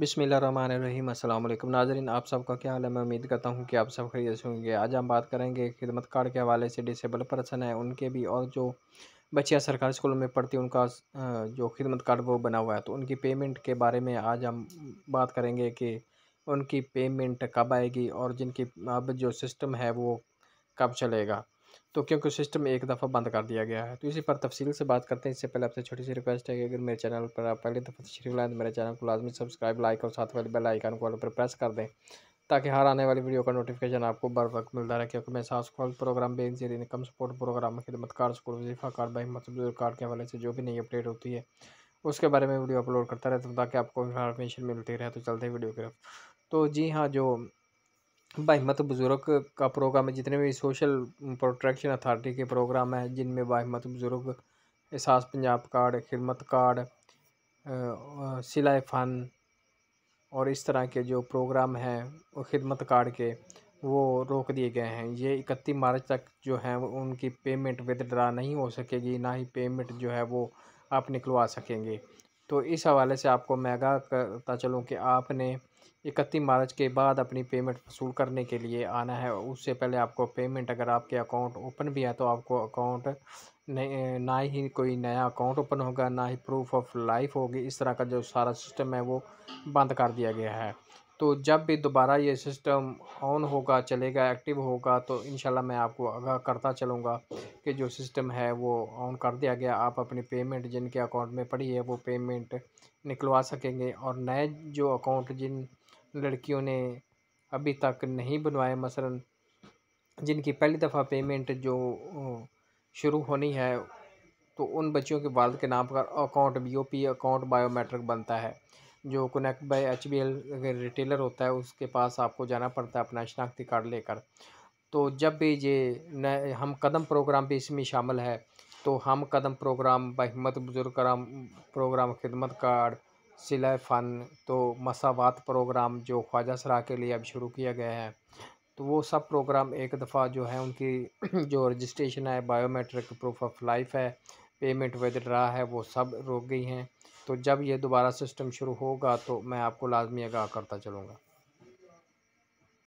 रही अल्लाम नाजरन आप सबका क्या हाल है मैं उम्मीद करता हूँ कि आप सब खरीद से होंगे आज हम बात करेंगे खिदमत कार्ड के हवाले से डिसेबल पर्सन है उनके भी और जो बच्चियाँ सरकारी स्कूलों में पढ़ती हैं उनका जो खिदमत कार्ड वो बना हुआ है तो उनकी पेमेंट के बारे में आज हम बात करेंगे कि उनकी पेमेंट कब आएगी और जिनकी अब जो सिस्टम है वो कब चलेगा तो क्योंकि सिस्टम एक दफ़ा बंद कर दिया गया है तो इसी पर तफसील से बात करते हैं इससे पहले आपसे छोटी सी रिक्वेस्ट है कि अगर मेरे चैनल पर आप पहले दफ़ा तशरीफ लाएँ तो मेरे चैनल को लाजमी सब्सक्राइब लाइक और साथ वाले बेल आइकन को पर प्रेस कर दें ताकि हर आने वाली वीडियो का नोटिफिकेशन आपको बर वक्त मिलता रहे क्योंकि मैं सास कॉल प्रोग्राम बेन इनकम सपोर्ट प्रोग्राम खिदमत कार स्कूल वजीफा कार्ड बाई मतलब कार्ड के हवाले से जो भी नई अपडेट होती है उसके बारे में वीडियो अपलोड करता रहता हूँ ताकि आपको इन्फॉर्मेशन मिलती रहे तो चलते वीडियो की तरफ तो जी हाँ जो बाहमत तो बुज़ुर्ग का प्रोग्राम है जितने भी सोशल प्रोटेक्शन अथार्टी के प्रोग्राम हैं जिनमें बाहमत तो बुज़ुर्ग एहसास पंजाब कार्ड खिदमत कार्ड सिलाई फ़न और इस तरह के जो प्रोग्राम हैं वो खिदमत कार्ड के वो रोक दिए गए हैं ये इकतीस मार्च तक जो है उनकी पेमेंट विदड्रा नहीं हो सकेगी ना ही पेमेंट जो है वो आप निकलवा सकेंगे तो इस हवाले से आपको मैं आगाह करता चलूँ कि आपने इकतीस मार्च के बाद अपनी पेमेंट वसूल करने के लिए आना है उससे पहले आपको पेमेंट अगर आपके अकाउंट ओपन भी है तो आपको अकाउंट ना ही कोई नया अकाउंट ओपन होगा ना ही प्रूफ ऑफ लाइफ होगी इस तरह का जो सारा सिस्टम है वो बंद कर दिया गया है तो जब भी दोबारा ये सिस्टम ऑन होगा चलेगा एक्टिव होगा तो इन मैं आपको आगाह करता चलूँगा कि जो सिस्टम है वो ऑन कर दिया गया आप अपनी पेमेंट जिनके अकाउंट में पड़ी है वो पेमेंट निकलवा सकेंगे और नए जो अकाउंट जिन लड़कियों ने अभी तक नहीं बनवाए मसलन जिनकी पहली दफ़ा पेमेंट जो शुरू होनी है तो उन बच्चियों के बाद के नाम पर account B O P account biometric बनता है जो connect by H B L retailer होता है उसके पास आपको जाना पड़ता है अपना शनाख्ती कार्ड लेकर तो जब भी ये हम कदम प्रोग्राम भी इसमें शामिल है तो हम कदम प्रोग्राम बहमत बुजुर्ग कराम प्रोग्राम खिदमत कार्ड सिला फ़न तो मसावत प्रोग्राम जो ख्वाजा सरा के लिए अब शुरू किया गया है तो वो सब प्रोग्राम एक दफ़ा जो है उनकी जो रजिस्ट्रेशन है बायोमेट्रिक प्रूफ ऑफ लाइफ है पेमेंट रहा है वो सब रोक गई हैं तो जब ये दोबारा सिस्टम शुरू होगा तो मैं आपको लाजमी आगाह करता चलूँगा